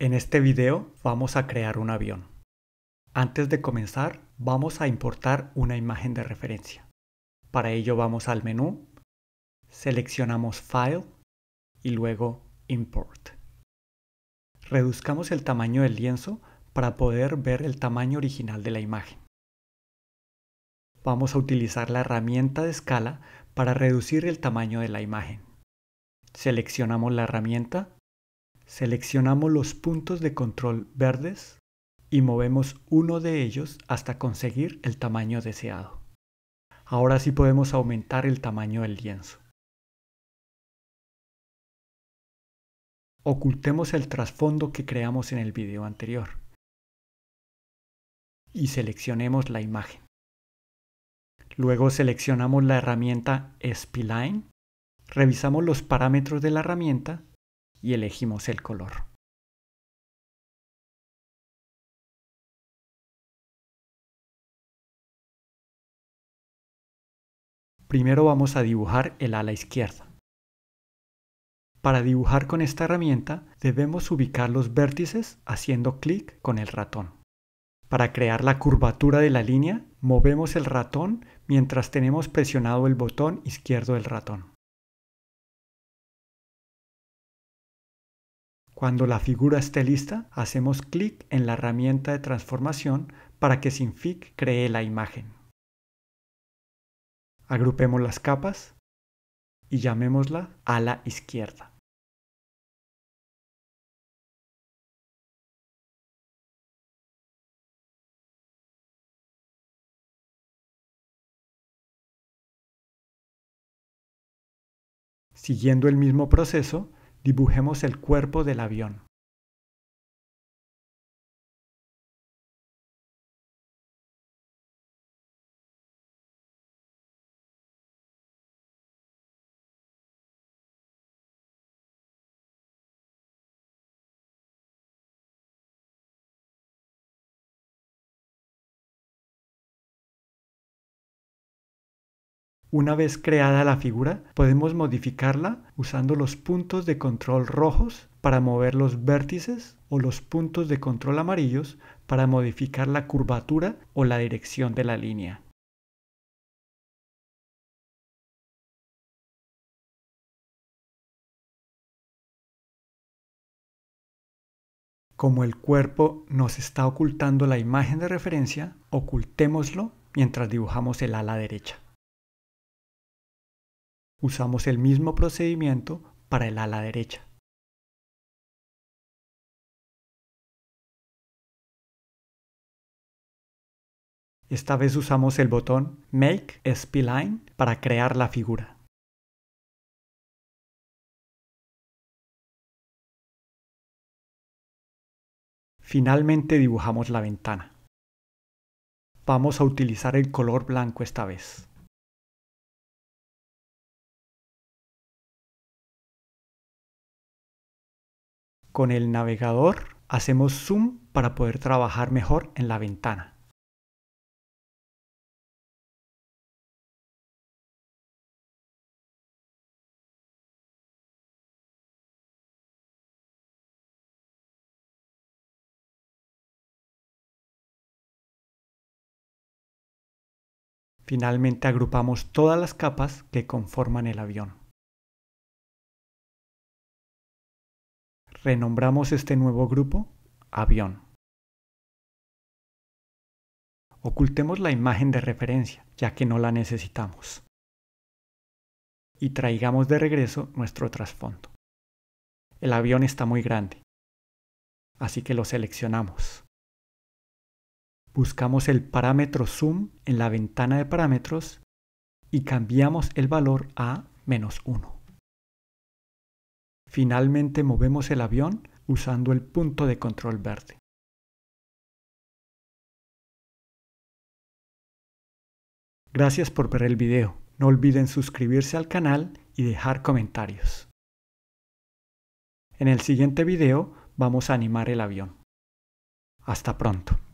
En este video vamos a crear un avión. Antes de comenzar, vamos a importar una imagen de referencia. Para ello vamos al menú, seleccionamos File y luego Import. Reduzcamos el tamaño del lienzo para poder ver el tamaño original de la imagen. Vamos a utilizar la herramienta de escala para reducir el tamaño de la imagen. Seleccionamos la herramienta Seleccionamos los puntos de control verdes y movemos uno de ellos hasta conseguir el tamaño deseado. Ahora sí podemos aumentar el tamaño del lienzo. Ocultemos el trasfondo que creamos en el video anterior y seleccionemos la imagen. Luego seleccionamos la herramienta Spline, revisamos los parámetros de la herramienta y elegimos el color. Primero vamos a dibujar el ala izquierda. Para dibujar con esta herramienta debemos ubicar los vértices haciendo clic con el ratón. Para crear la curvatura de la línea, movemos el ratón mientras tenemos presionado el botón izquierdo del ratón. Cuando la figura esté lista, hacemos clic en la herramienta de transformación para que SinFic cree la imagen. Agrupemos las capas y llamémosla ala izquierda. Siguiendo el mismo proceso, dibujemos el cuerpo del avión. Una vez creada la figura, podemos modificarla usando los puntos de control rojos para mover los vértices o los puntos de control amarillos para modificar la curvatura o la dirección de la línea. Como el cuerpo nos está ocultando la imagen de referencia, ocultémoslo mientras dibujamos el ala derecha usamos el mismo procedimiento para el ala derecha. Esta vez usamos el botón Make Spline para crear la figura. Finalmente dibujamos la ventana. Vamos a utilizar el color blanco esta vez. Con el navegador hacemos zoom para poder trabajar mejor en la ventana. Finalmente agrupamos todas las capas que conforman el avión. renombramos este nuevo grupo avión. Ocultemos la imagen de referencia, ya que no la necesitamos. Y traigamos de regreso nuestro trasfondo. El avión está muy grande, así que lo seleccionamos. Buscamos el parámetro zoom en la ventana de parámetros y cambiamos el valor a menos 1. Finalmente movemos el avión usando el punto de control verde. Gracias por ver el video. No olviden suscribirse al canal y dejar comentarios. En el siguiente video vamos a animar el avión. Hasta pronto.